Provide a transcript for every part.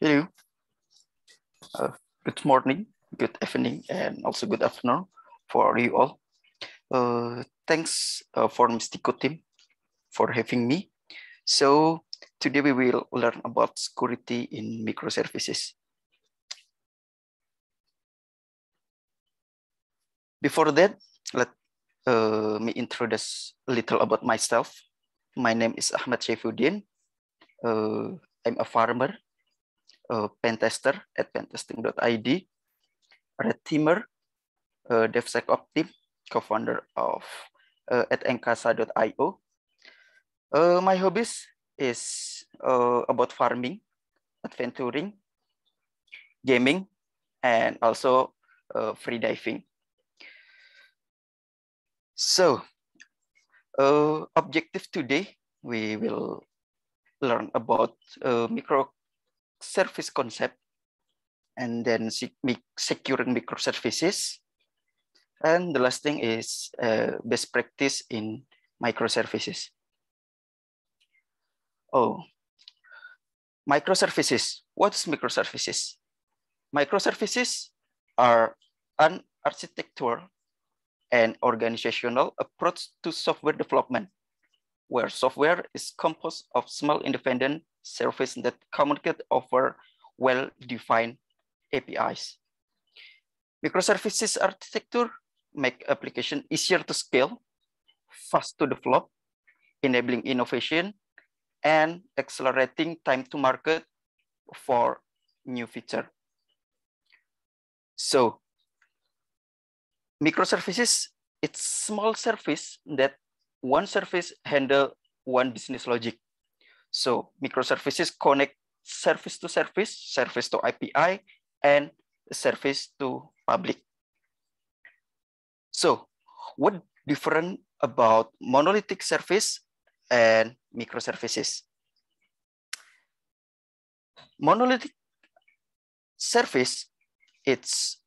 Hello. Uh, good morning, good evening, and also good afternoon for you all. Uh, thanks uh, for Mystico team for having me. So today we will learn about security in microservices. Before that, let uh, me introduce a little about myself. My name is Ahmad Shaifuddin. Uh, I'm a farmer uh, pentester at pentesting.id, Red Teamer, uh, DevSecOps team, co-founder of uh, at encasa.io. Uh, my hobbies is uh, about farming, adventuring, gaming, and also uh, free diving. So, uh, objective today, we will learn about uh, micro service concept and then securing microservices. And the last thing is uh, best practice in microservices. Oh, microservices. What's microservices? Microservices are an architectural and organizational approach to software development, where software is composed of small independent service that communicate over well-defined APIs. Microservices architecture make application easier to scale, fast to develop, enabling innovation, and accelerating time to market for new feature. So microservices, it's small service that one service handle one business logic. So microservices connect service to service, service to API, and service to public. So what different about monolithic service and microservices? Monolithic service, it's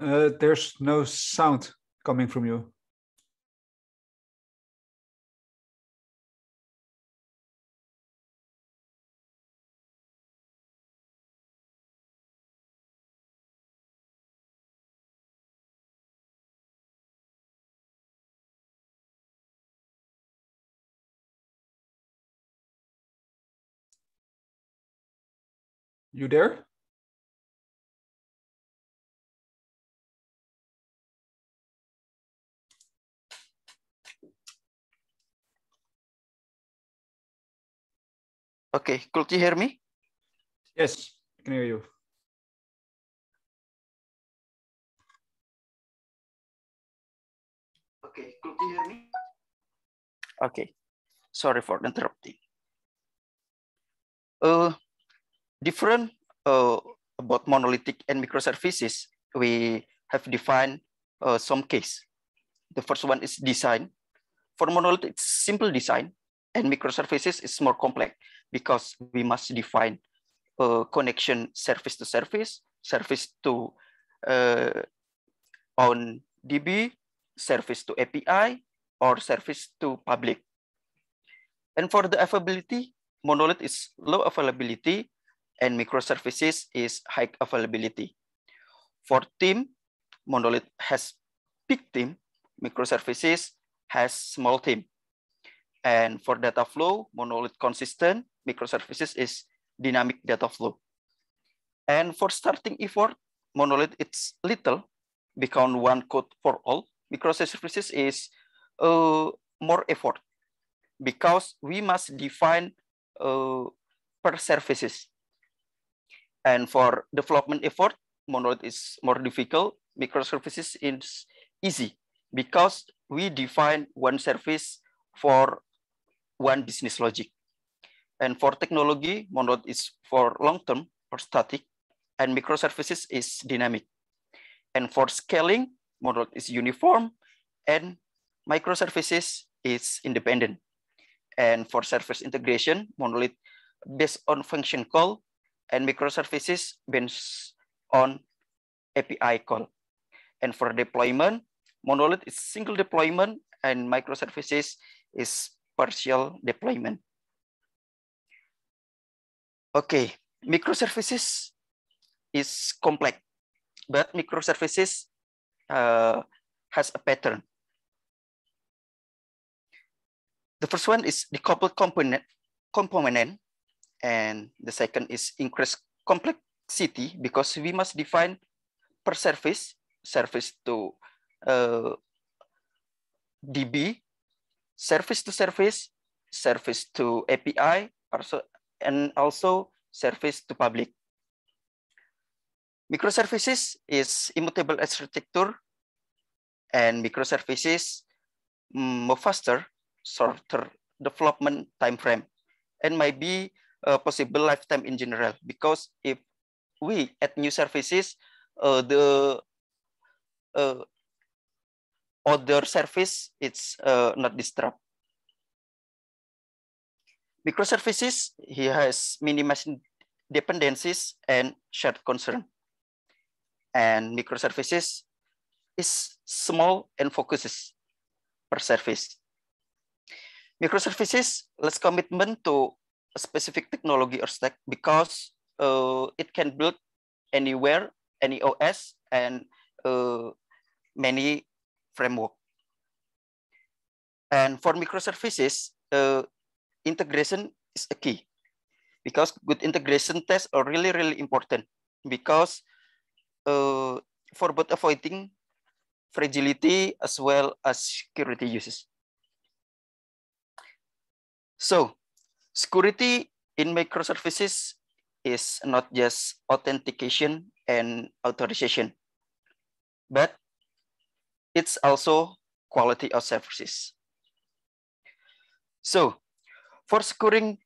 Uh, there's no sound coming from you. You there? Okay, could you hear me? Yes, I can hear you. Okay, could you hear me? Okay, sorry for interrupting. Uh, different uh, about monolithic and microservices, we have defined uh, some case. The first one is design. For monolithic, it's simple design, and microservices is more complex because we must define a connection service to service, service to uh, on DB, service to API, or service to public. And for the availability, monolith is low availability and microservices is high availability. For team, monolith has big team, microservices has small team. And for data flow, monolith consistent, microservices is dynamic data flow. And for starting effort, monolith it's little because one code for all. Microservices is uh, more effort because we must define uh, per services. And for development effort, monolith is more difficult. Microservices is easy because we define one service for one business logic. And for technology, monolith is for long term or static, and microservices is dynamic. And for scaling, monolith is uniform, and microservices is independent. And for service integration, monolith based on function call, and microservices based on API call. And for deployment, monolith is single deployment, and microservices is partial deployment. Okay, microservices is complex, but microservices uh, has a pattern. The first one is decoupled component, component, and the second is increased complexity because we must define per service, service to uh, DB, service to service, service to API, also and also service to public. Microservices is immutable architecture and microservices move mm, faster, shorter development time frame, and might be a possible lifetime in general. Because if we add new services, uh, the uh, other service it's uh, not disrupted microservices, he has minimizing dependencies and shared concern. And microservices is small and focuses per service. Microservices less commitment to a specific technology or stack because uh, it can build anywhere, any OS, and uh, many framework. And for microservices, uh, integration is a key because good integration tests are really, really important because uh, for both avoiding fragility as well as security uses. So security in microservices is not just authentication and authorization, but it's also quality of services. So for securing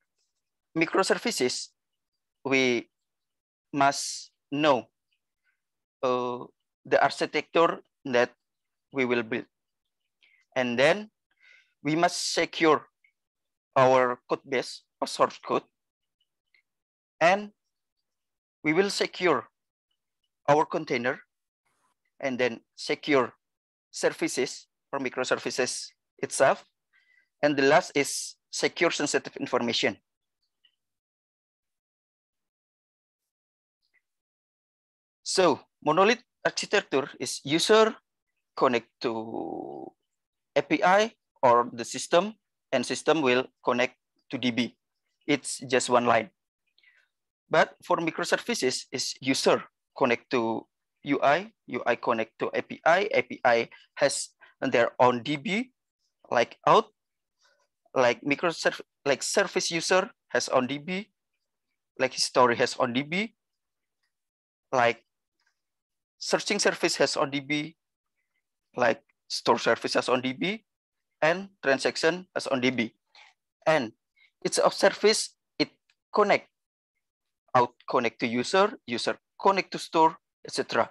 microservices, we must know uh, the architecture that we will build. And then we must secure our code base or source code. And we will secure our container and then secure services or microservices itself. And the last is secure sensitive information. So monolith architecture is user connect to API or the system and system will connect to DB. It's just one line. But for microservices is user connect to UI, UI connect to API, API has their own DB like out like microservice, like service user has on DB, like history has on DB, like searching service has on DB, like store service has on DB, and transaction has on DB. And it's a service, it connect, out connect to user, user connect to store, etc.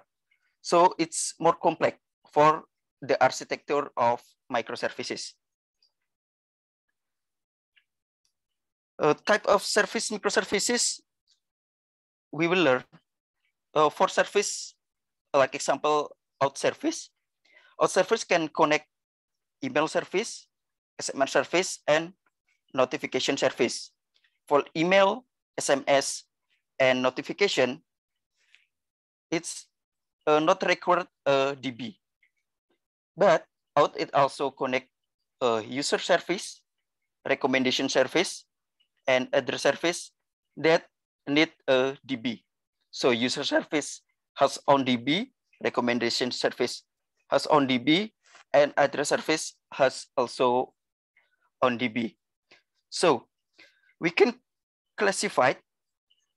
So it's more complex for the architecture of microservices. uh, type of service microservices we will learn uh, for service like example out service out service can connect email service sms service and notification service for email sms and notification it's uh, not required uh, db but out it also connect uh, user service recommendation service and other service that need a DB. So user service has on DB, recommendation service has on DB, and other service has also on DB. So we can classify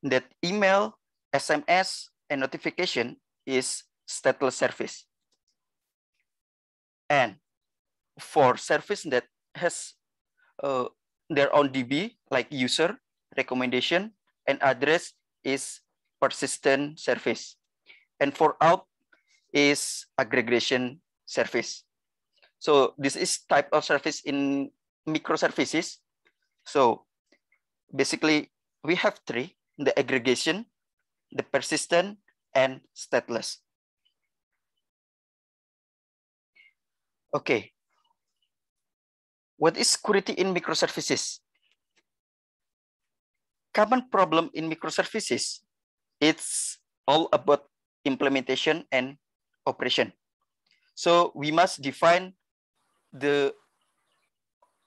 that email, SMS, and notification is stateless service. And for service that has uh, their own DB like user, recommendation, and address is persistent service. And for out is aggregation service. So this is type of service in microservices. So basically we have three, the aggregation, the persistent, and stateless. Okay, what is security in microservices? Common problem in microservices, it's all about implementation and operation. So we must define the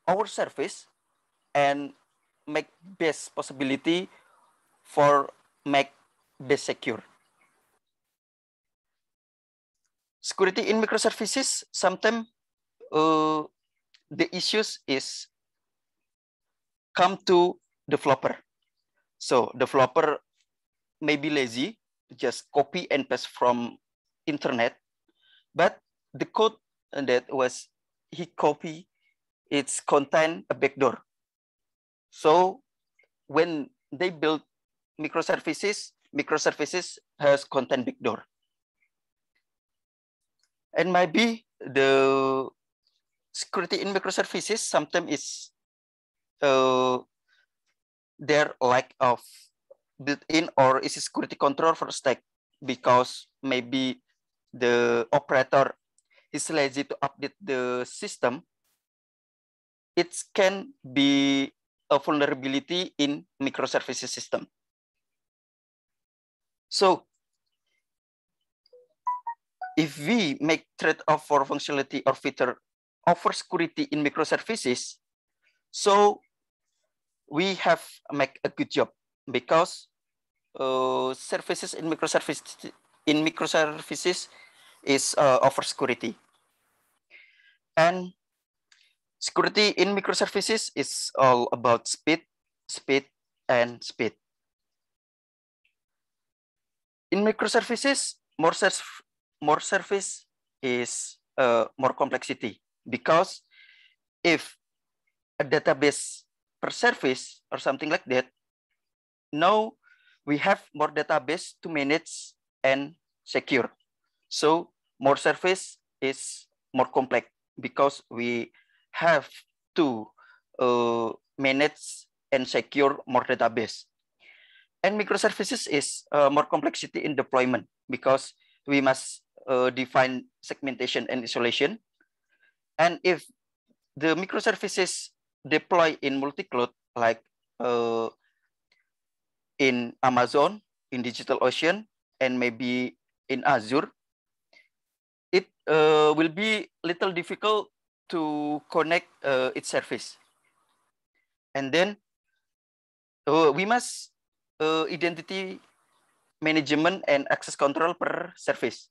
our service and make best possibility for make best secure. Security in microservices sometimes uh, the issues is come to developer. So developer may be lazy, just copy and paste from internet, but the code that was he copy it's contain a backdoor. So when they build microservices, microservices has contain backdoor. And maybe the security in microservices sometimes is uh, their lack of built-in or is security control for stack because maybe the operator is lazy to update the system, it can be a vulnerability in microservices system. So if we make trade-off for functionality or feature offer security in microservices. So we have make a good job because uh, services in microservices in microservices is uh, offer security. And security in microservices is all about speed, speed, and speed. In microservices, more, serv more service is uh, more complexity. Because if a database per service or something like that, now we have more database to manage and secure. So more service is more complex because we have to uh, manage and secure more database. And microservices is uh, more complexity in deployment because we must uh, define segmentation and isolation. And if the microservices deploy in multi-cloud, like uh, in Amazon, in DigitalOcean, and maybe in Azure, it uh, will be little difficult to connect uh, its service. And then uh, we must uh, identity management and access control per service.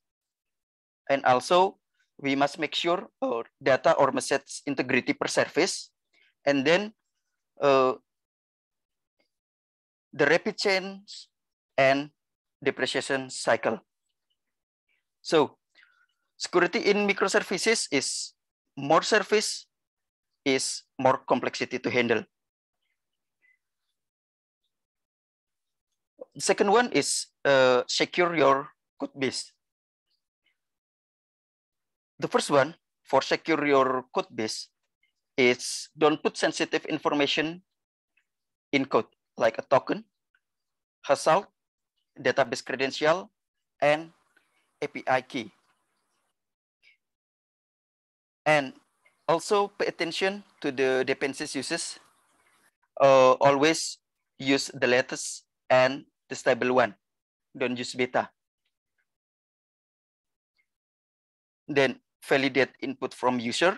And also we must make sure our uh, data or message integrity per service, and then uh, the rapid change and depreciation cycle. So security in microservices is more service is more complexity to handle. second one is uh, secure your code base. The first one, for secure your code base, is don't put sensitive information in code, like a token, hassle, database credential, and API key. And also pay attention to the dependencies uses. Uh, always use the latest and the stable one. Don't use beta. Then validate input from user,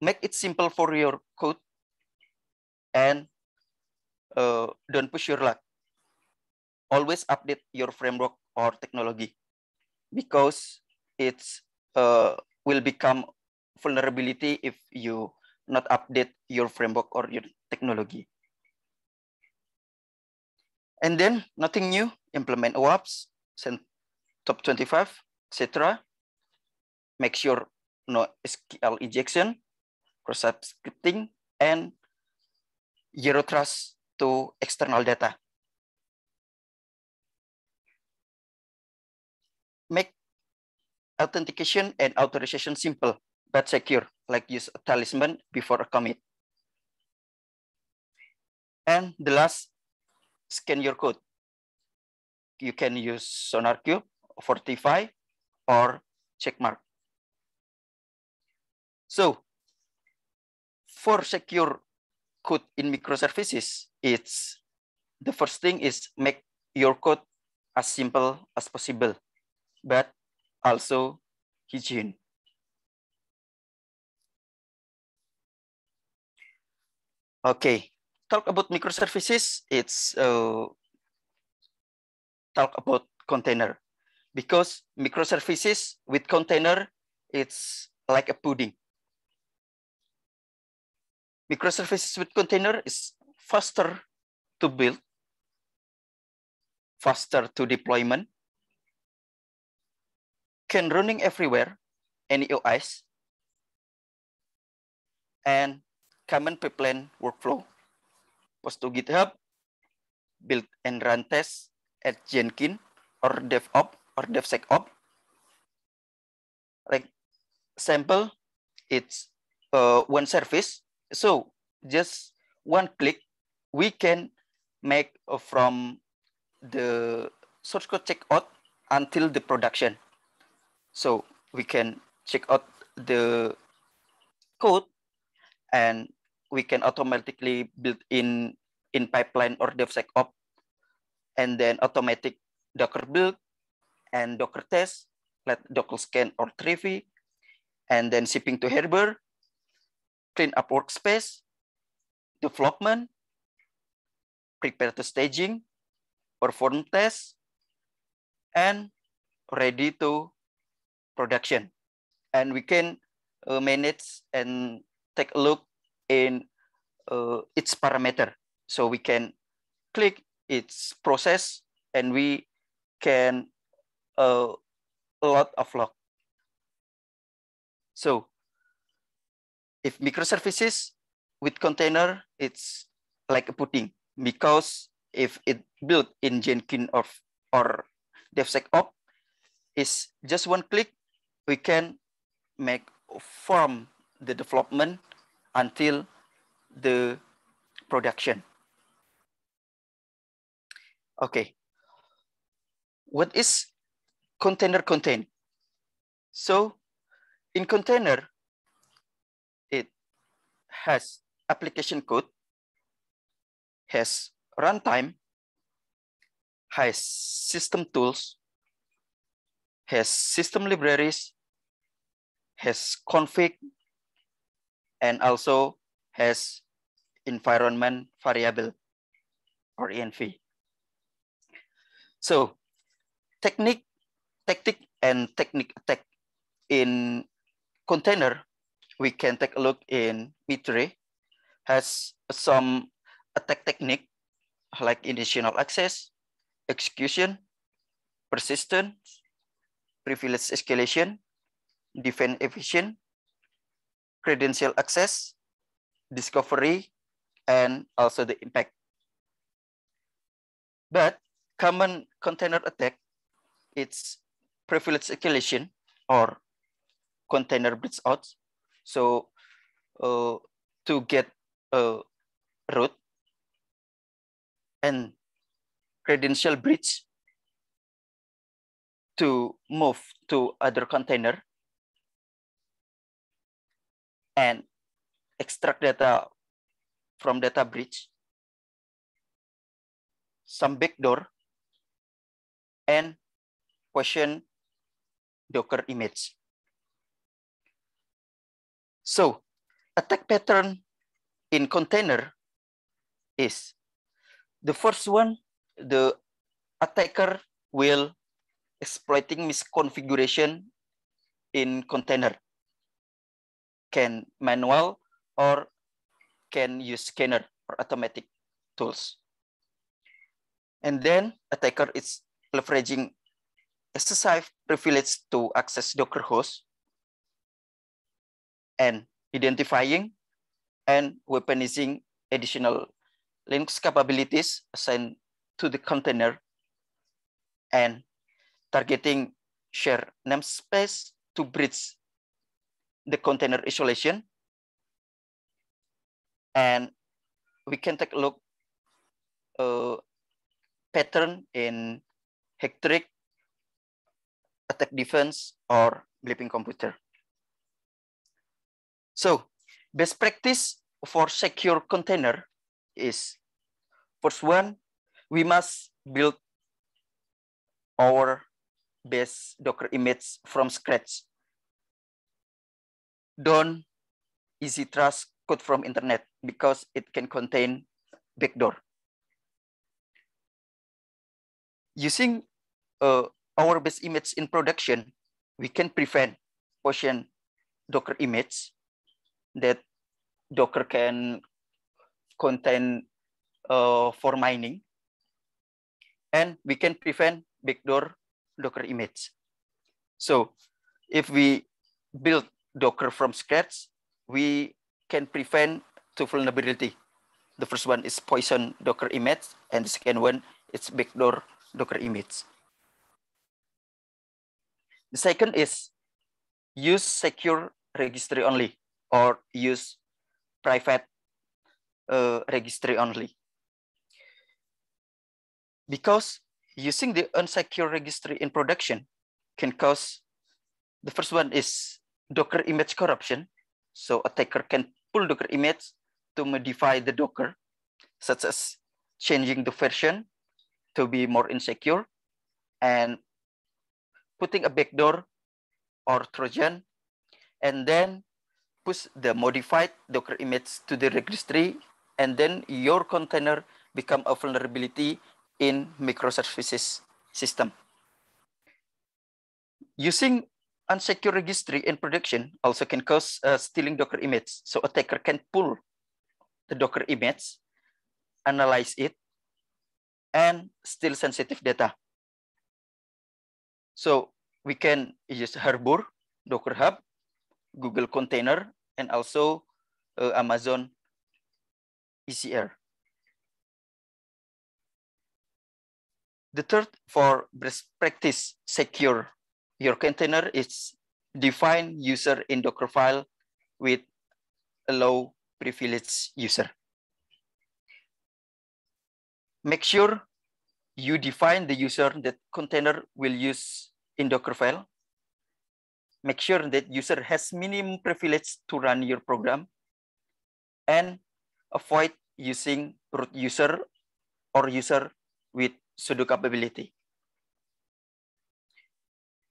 make it simple for your code, and uh, don't push your luck. Always update your framework or technology because it uh, will become vulnerability if you not update your framework or your technology. And then nothing new, implement OAPS, send top 25, etc. Make sure no SQL injection, cross scripting, and zero trust to external data. Make authentication and authorization simple but secure, like use a talisman before a commit. And the last, scan your code. You can use SonarQube, Fortify, or check mark. So for secure code in microservices, it's the first thing is make your code as simple as possible, but also hygiene. Okay, talk about microservices, it's uh, talk about container because microservices with container, it's like a pudding. Microservices with container is faster to build, faster to deployment, can running everywhere, any OS, and common pipeline workflow. Post to GitHub, build and run tests at Jenkins or DevOps or DevSecOps. Like sample, it's uh, one service. So just one click, we can make uh, from the source code checkout until the production. So we can check out the code and we can automatically build in in pipeline or DevSecOps and then automatic Docker build and Docker test, let Docker scan or Trivy, and then shipping to Herber, clean up workspace, development, prepare to staging, perform tests, and ready to production. And we can uh, manage and take a look in uh, its parameter. So we can click its process and we can a, a lot of log. So if microservices with container, it's like a pudding because if it built in Jenkins or, or DevSecOps, is just one click, we can make from the development until the production. Okay. What is container contain. So in container, it has application code, has runtime, has system tools, has system libraries, has config, and also has environment variable or ENV. So technique tactic and technique attack in container, we can take a look in B3 has some attack technique like initial access, execution, persistence, privilege escalation, defense efficient, credential access, discovery, and also the impact. But common container attack, it's privilege escalation or container breach out. So uh, to get a root and credential breach to move to other container and extract data from data breach, some backdoor, and question Docker image. So attack pattern in container is the first one, the attacker will exploiting misconfiguration in container can manual or can use scanner or automatic tools. And then attacker is leveraging SSI privilege to access Docker host and identifying and weaponizing additional Linux capabilities assigned to the container and targeting share namespace to bridge the container isolation. And we can take a look uh, pattern in Hectric attack defense, or blipping computer. So best practice for secure container is first one, we must build our base Docker image from scratch. Don't easy trust code from internet because it can contain backdoor. Using a uh, our best image in production, we can prevent ocean Docker image that Docker can contain uh, for mining. And we can prevent backdoor Docker image. So if we build Docker from scratch, we can prevent two vulnerability. The first one is poison Docker image, and the second one is backdoor Docker image. The second is use secure registry only or use private uh, registry only. Because using the unsecure registry in production can cause, the first one is Docker image corruption. So attacker can pull Docker image to modify the Docker, such as changing the version to be more insecure and putting a backdoor or Trojan, and then push the modified Docker image to the registry, and then your container become a vulnerability in microservices system. Using unsecure registry in production also can cause uh, stealing Docker image. So attacker can pull the Docker image, analyze it, and steal sensitive data. So we can use Harbor, Docker Hub, Google Container, and also uh, Amazon ECR. The third for best practice secure your container is define user in Dockerfile with a low privileged user. Make sure you define the user that container will use in Dockerfile. Make sure that user has minimum privilege to run your program and avoid using root user or user with sudo capability.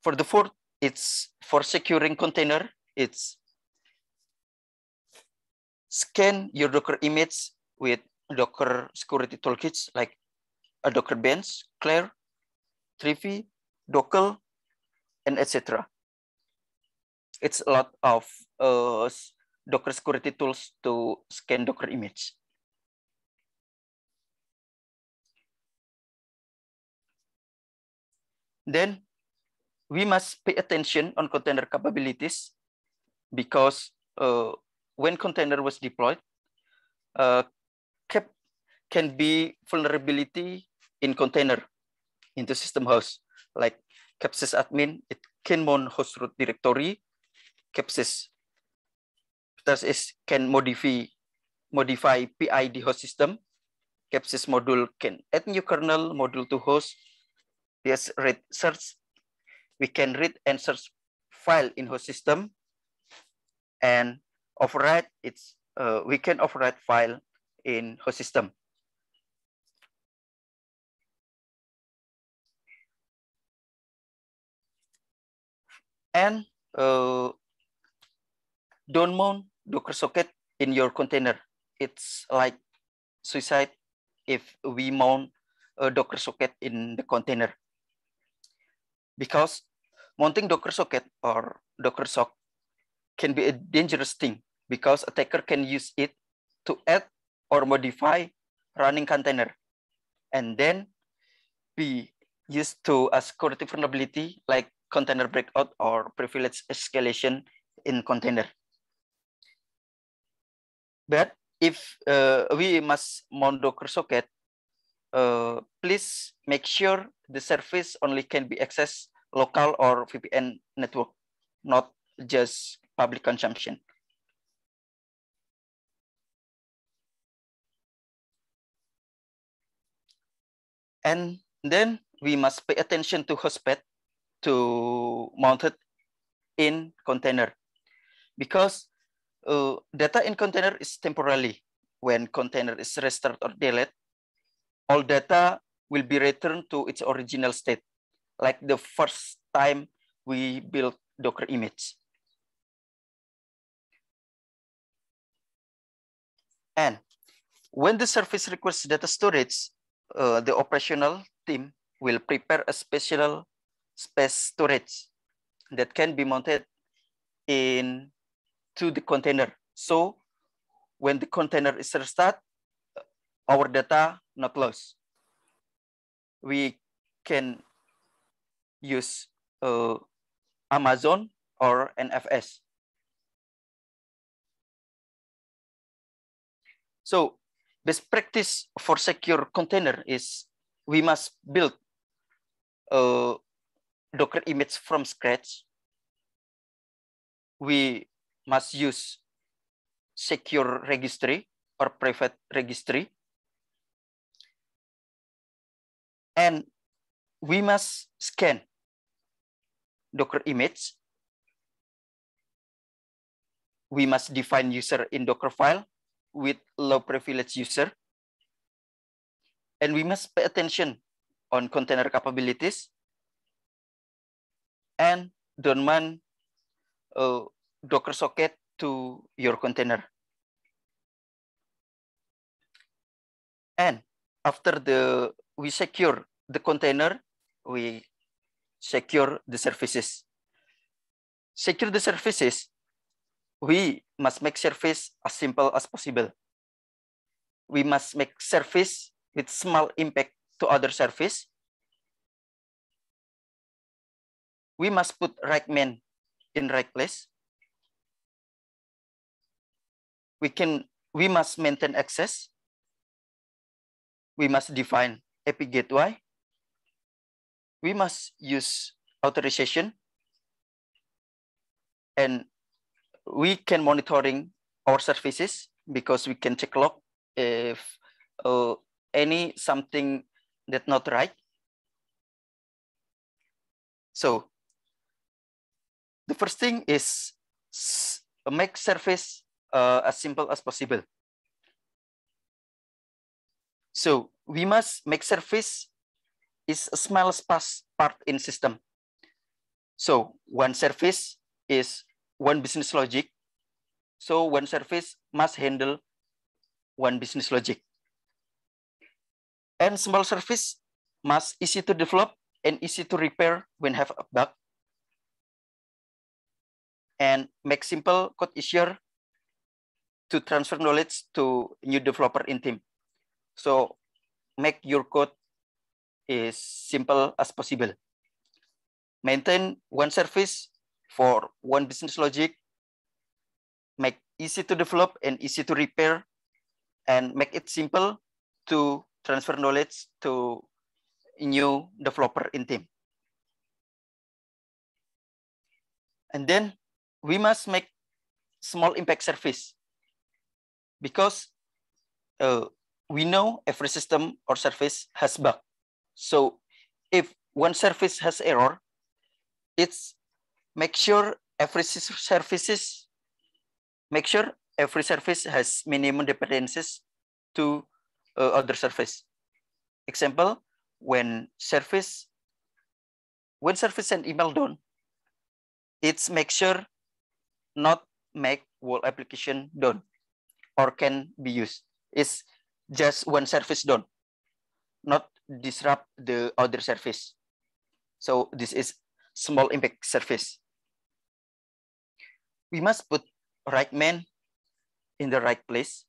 For the fourth, it's for securing container, it's scan your Docker image with Docker security toolkits like a Docker Bench, Clair, Trivy, Docker, and etc. It's a lot of uh, Docker security tools to scan Docker image. Then we must pay attention on container capabilities because uh, when container was deployed, uh, can be vulnerability in container into system host, like Capsys admin, it can host root directory. Capsys that is can modify modify PID host system. Capsys module can add new kernel module to host. Yes, read search. We can read and search file in host system. And override it's uh, we can override file in host system. and uh, don't mount Docker socket in your container. It's like suicide if we mount a Docker socket in the container. Because mounting Docker socket or Docker sock can be a dangerous thing because attacker can use it to add or modify running container and then be used to a security vulnerability like container breakout or privilege escalation in container. But if uh, we must mount Docker socket, uh, please make sure the service only can be accessed local or VPN network, not just public consumption. And then we must pay attention to host path to mount it in container because uh, data in container is temporarily when container is restored or deleted all data will be returned to its original state like the first time we built docker image and when the service requests data storage uh, the operational team will prepare a special space storage that can be mounted in to the container. So when the container is restarted, our data not lost. We can use uh, Amazon or NFS. So best practice for secure container is we must build uh, Docker image from scratch, we must use secure registry or private registry. And we must scan Docker image. We must define user in Docker file with low privilege user. And we must pay attention on container capabilities and dormant uh, Docker socket to your container. And after the we secure the container, we secure the services. Secure the services, we must make service as simple as possible. We must make service with small impact to other service we must put right men in right place. We can we must maintain access. We must define epic gateway. We must use authorization. And we can monitoring our services because we can check log if uh, any something that not right. So the first thing is make surface uh, as simple as possible. So we must make surface is a smallest part in system. So one surface is one business logic. So one surface must handle one business logic. And small surface must easy to develop and easy to repair when have a bug and make simple code easier to transfer knowledge to new developer in team. So make your code as simple as possible. Maintain one service for one business logic. Make easy to develop and easy to repair and make it simple to transfer knowledge to new developer in team. And then we must make small impact service because uh, we know every system or service has bug. So if one service has error, it's make sure every services make sure every service has minimum dependencies to uh, other service. Example, when service when service and email done, it's make sure not make whole application done or can be used. It's just one service done, not disrupt the other service. So this is small impact service. We must put right man in the right place.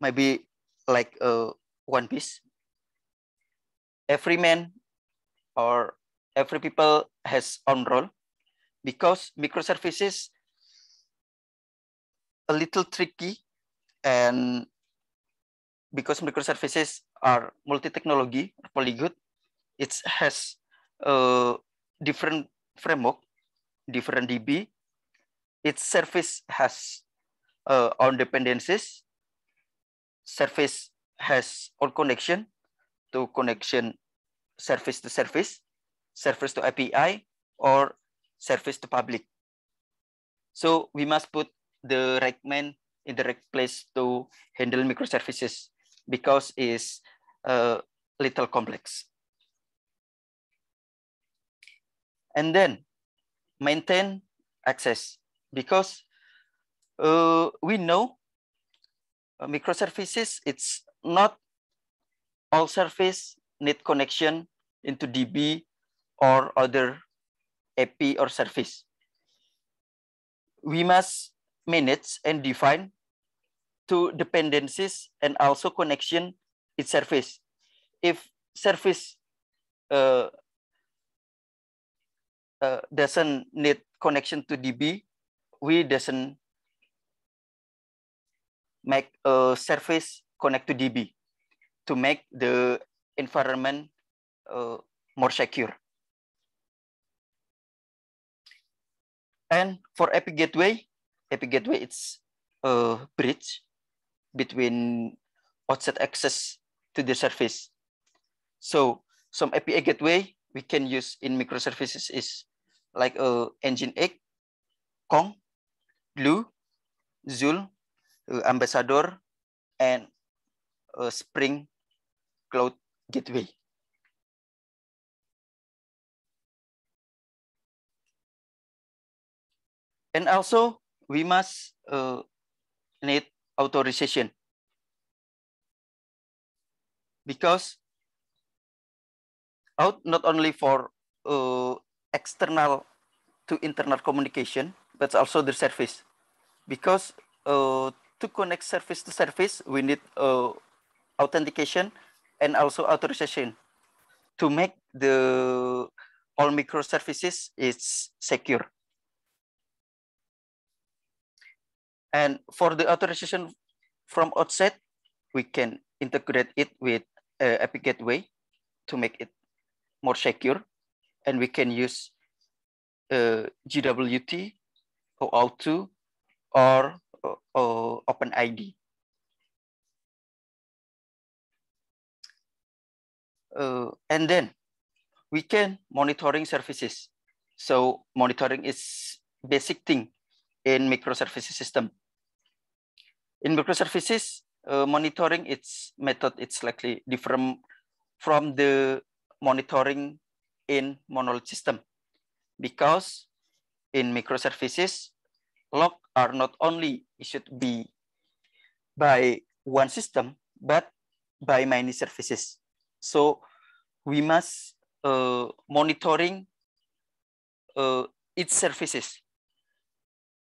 Maybe like uh, one piece. Every man or every people has own role because microservices a little tricky and because microservices are multi-technology polyglot it has a different framework different db its service has uh, own dependencies service has all connection to connection service to service service to api or service to public. So we must put the right man in the right place to handle microservices because it's a uh, little complex. And then maintain access because uh, we know uh, microservices, it's not all service need connection into DB or other API or service. We must manage and define two dependencies and also connection its service. If service uh, uh, doesn't need connection to DB, we doesn't make a service connect to DB to make the environment uh, more secure. And for Epic Gateway, Epic Gateway it's a bridge between outside access to the service. So some API gateway we can use in microservices is like a uh, engine X, Kong, Glue, Zul, uh, Ambassador, and uh, Spring Cloud Gateway. And also, we must uh, need authorization because out not only for uh, external to internal communication, but also the service. Because uh, to connect service to service, we need uh, authentication and also authorization to make the all microservices is secure. And for the authorization from outset, we can integrate it with uh, Epic Gateway to make it more secure. And we can use uh, GWT, OAuth2, or uh, OpenID. Uh, and then we can monitoring services. So monitoring is basic thing in microservices system in microservices, uh, monitoring its method, it's slightly different from the monitoring in monolith system because in microservices, logs are not only issued be by one system, but by many services. So we must uh, monitoring uh, its services.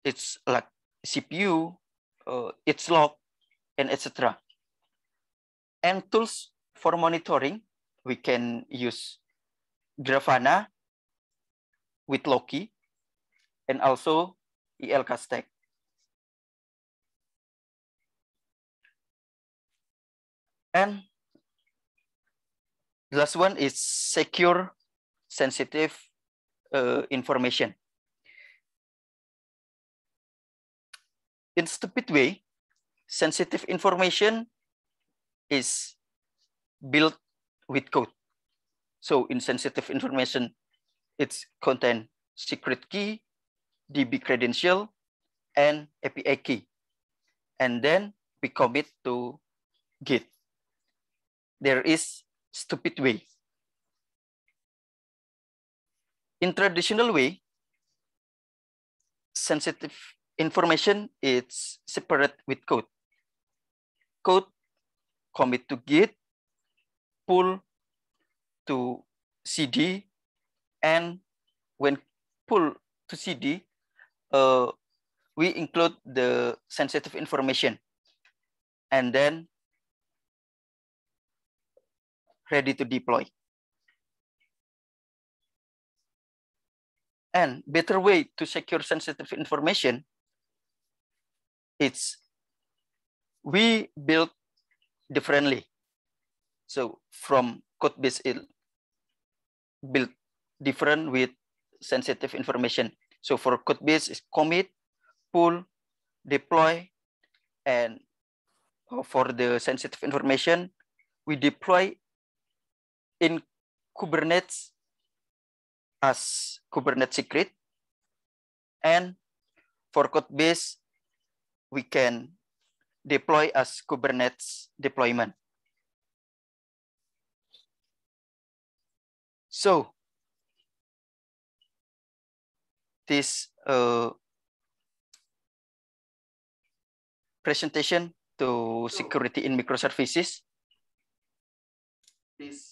It's like CPU, uh, its log, and etc. And tools for monitoring, we can use Grafana with Loki and also ELK stack. And the last one is secure sensitive uh, information. in stupid way, sensitive information is built with code. So in sensitive information, it's contain secret key, DB credential, and API key. And then we commit to Git. There is stupid way. In traditional way, sensitive information is separate with code. Code commit to Git, pull to CD, and when pull to CD, uh, we include the sensitive information and then ready to deploy. And better way to secure sensitive information it's we build differently. So from code base it built different with sensitive information. So for code base is commit, pull, deploy, and for the sensitive information, we deploy in Kubernetes as Kubernetes secret. And for code base, we can deploy as Kubernetes deployment. So this uh, presentation to security in microservices. This